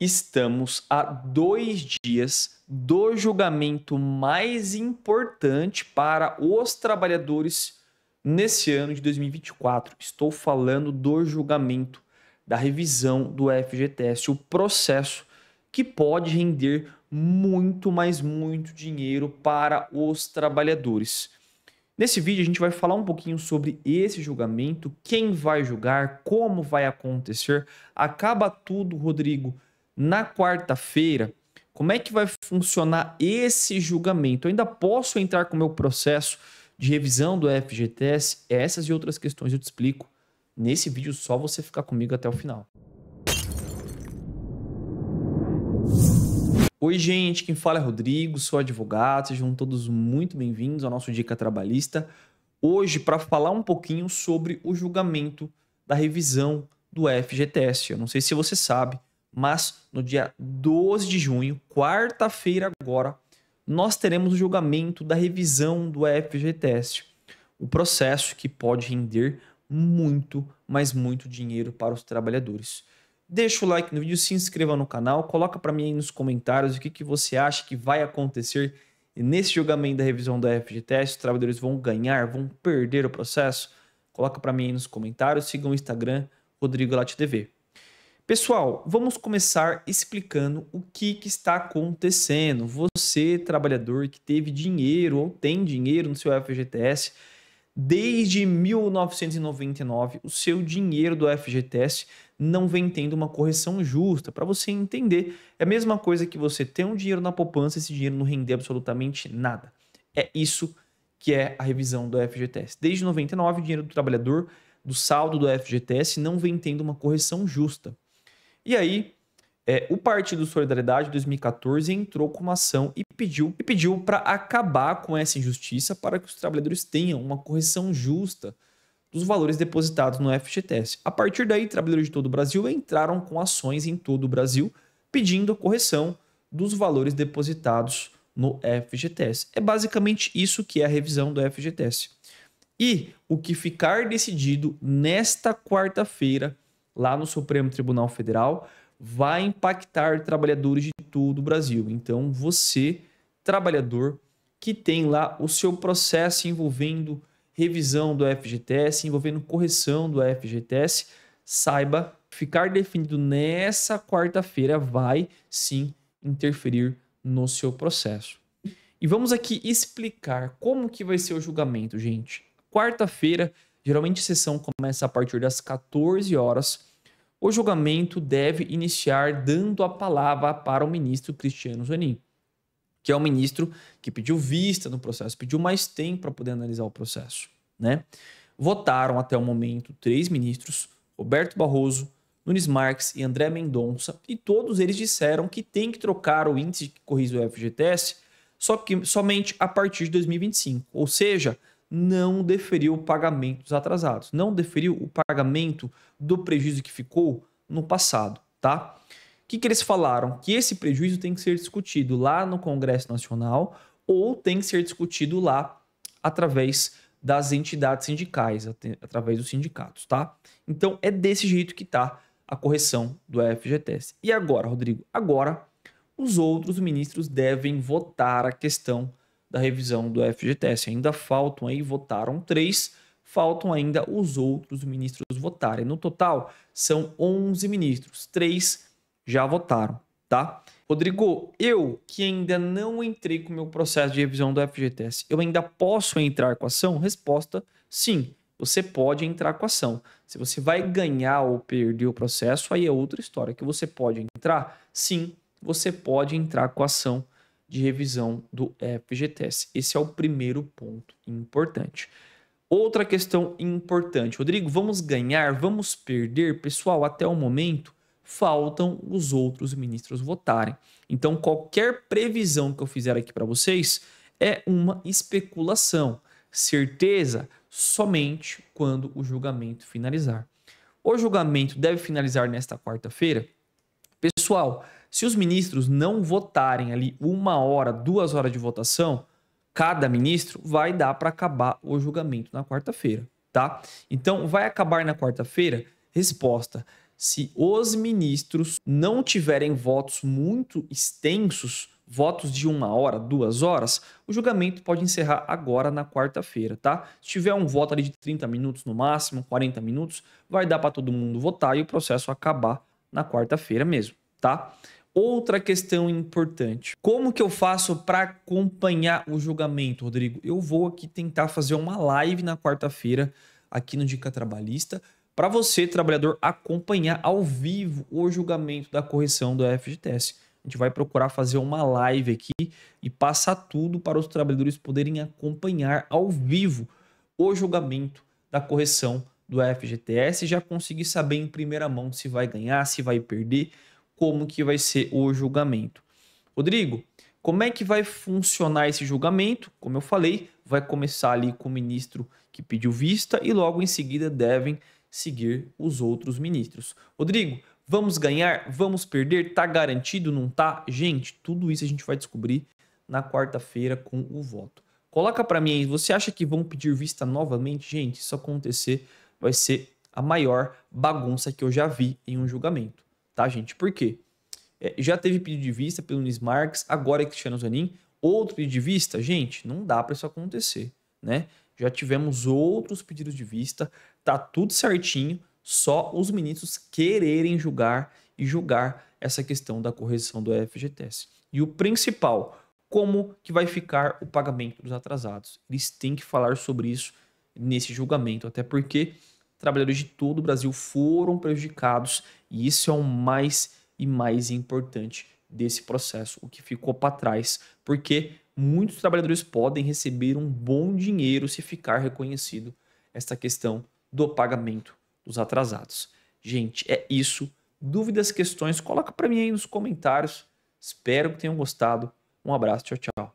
Estamos a dois dias do julgamento mais importante para os trabalhadores nesse ano de 2024. Estou falando do julgamento da revisão do FGTS, o processo que pode render muito, mais muito dinheiro para os trabalhadores. Nesse vídeo a gente vai falar um pouquinho sobre esse julgamento, quem vai julgar, como vai acontecer. Acaba tudo, Rodrigo, na quarta-feira, como é que vai funcionar esse julgamento? Eu ainda posso entrar com o meu processo de revisão do FGTS? É essas e outras questões eu te explico nesse vídeo, só você ficar comigo até o final. Oi, gente, quem fala é Rodrigo, sou advogado, sejam todos muito bem-vindos ao nosso Dica Trabalhista. Hoje, para falar um pouquinho sobre o julgamento da revisão do FGTS. Eu não sei se você sabe, mas no dia 12 de junho, quarta-feira agora, nós teremos o julgamento da revisão do FGTS. O processo que pode render muito, mas muito dinheiro para os trabalhadores. Deixa o like no vídeo, se inscreva no canal, coloca para mim aí nos comentários o que, que você acha que vai acontecer nesse julgamento da revisão do FGTS, os trabalhadores vão ganhar, vão perder o processo? Coloca para mim aí nos comentários, siga o Instagram, Rodrigo Latte TV. Pessoal, vamos começar explicando o que, que, está acontecendo. Você, trabalhador que teve dinheiro ou tem dinheiro no seu FGTS, desde 1999, o seu dinheiro do FGTS não vem tendo uma correção justa. Para você entender, é a mesma coisa que você ter um dinheiro na poupança e esse dinheiro não render absolutamente nada. É isso que é a revisão do FGTS. Desde 99, o dinheiro do trabalhador do saldo do FGTS não vem tendo uma correção justa. E aí, é, o Partido Solidariedade, em 2014, entrou com uma ação e pediu e pediu para acabar com essa injustiça para que os trabalhadores tenham uma correção justa dos valores depositados no FGTS. A partir daí, trabalhadores de todo o Brasil entraram com ações em todo o Brasil pedindo a correção dos valores depositados no FGTS. É basicamente isso que é a revisão do FGTS. E o que ficar decidido nesta quarta-feira lá no Supremo Tribunal Federal vai impactar trabalhadores de todo o Brasil. Então, você, trabalhador, que tem lá o seu processo envolvendo revisão do FGTS, envolvendo correção do FGTS, saiba ficar definido nessa quarta-feira vai sim interferir no seu processo. E vamos aqui explicar como que vai ser o julgamento, gente. Quarta-feira Geralmente a sessão começa a partir das 14 horas. O julgamento deve iniciar dando a palavra para o ministro Cristiano Zanin, que é o ministro que pediu vista no processo, pediu mais tempo para poder analisar o processo. Né? Votaram até o momento três ministros, Roberto Barroso, Nunes Marques e André Mendonça, e todos eles disseram que tem que trocar o índice que corrige o FGTS só que, somente a partir de 2025. Ou seja, não deferiu pagamentos atrasados, não deferiu o pagamento do prejuízo que ficou no passado, tá? O que, que eles falaram? Que esse prejuízo tem que ser discutido lá no Congresso Nacional ou tem que ser discutido lá através das entidades sindicais, através dos sindicatos, tá? Então é desse jeito que tá a correção do FGTS. E agora, Rodrigo? Agora os outros ministros devem votar a questão da revisão do FGTS. Ainda faltam aí, votaram três, faltam ainda os outros ministros votarem. No total, são 11 ministros, três já votaram, tá? Rodrigo, eu que ainda não entrei com o meu processo de revisão do FGTS, eu ainda posso entrar com a ação? Resposta: sim, você pode entrar com a ação. Se você vai ganhar ou perder o processo, aí é outra história. Que você pode entrar? Sim, você pode entrar com a ação de revisão do FGTS. Esse é o primeiro ponto importante. Outra questão importante, Rodrigo, vamos ganhar, vamos perder? Pessoal, até o momento faltam os outros ministros votarem. Então, qualquer previsão que eu fizer aqui para vocês é uma especulação. Certeza somente quando o julgamento finalizar. O julgamento deve finalizar nesta quarta-feira? Pessoal, se os ministros não votarem ali uma hora, duas horas de votação, cada ministro vai dar para acabar o julgamento na quarta-feira, tá? Então, vai acabar na quarta-feira? Resposta: se os ministros não tiverem votos muito extensos, votos de uma hora, duas horas, o julgamento pode encerrar agora na quarta-feira, tá? Se tiver um voto ali de 30 minutos no máximo, 40 minutos, vai dar para todo mundo votar e o processo acabar na quarta-feira mesmo, tá? Outra questão importante. Como que eu faço para acompanhar o julgamento, Rodrigo? Eu vou aqui tentar fazer uma live na quarta-feira aqui no Dica Trabalhista para você, trabalhador, acompanhar ao vivo o julgamento da correção do FGTS. A gente vai procurar fazer uma live aqui e passar tudo para os trabalhadores poderem acompanhar ao vivo o julgamento da correção do FGTS já conseguir saber em primeira mão se vai ganhar, se vai perder, como que vai ser o julgamento. Rodrigo, como é que vai funcionar esse julgamento? Como eu falei, vai começar ali com o ministro que pediu vista e logo em seguida devem seguir os outros ministros. Rodrigo, vamos ganhar? Vamos perder? Tá garantido? Não tá? Gente, tudo isso a gente vai descobrir na quarta-feira com o voto. Coloca para mim aí, você acha que vão pedir vista novamente? Gente, isso acontecer, vai ser a maior bagunça que eu já vi em um julgamento, tá, gente? Por quê? É, já teve pedido de vista pelo Nis Marques, agora é Cristiano Zanin, outro pedido de vista, gente, não dá para isso acontecer, né? Já tivemos outros pedidos de vista, tá tudo certinho, só os ministros quererem julgar e julgar essa questão da correção do FGTS. E o principal, como que vai ficar o pagamento dos atrasados? Eles têm que falar sobre isso nesse julgamento, até porque trabalhadores de todo o Brasil foram prejudicados e isso é o mais e mais importante desse processo, o que ficou para trás, porque muitos trabalhadores podem receber um bom dinheiro se ficar reconhecido esta questão do pagamento dos atrasados. Gente, é isso. Dúvidas, questões, coloca para mim aí nos comentários. Espero que tenham gostado. Um abraço, tchau, tchau.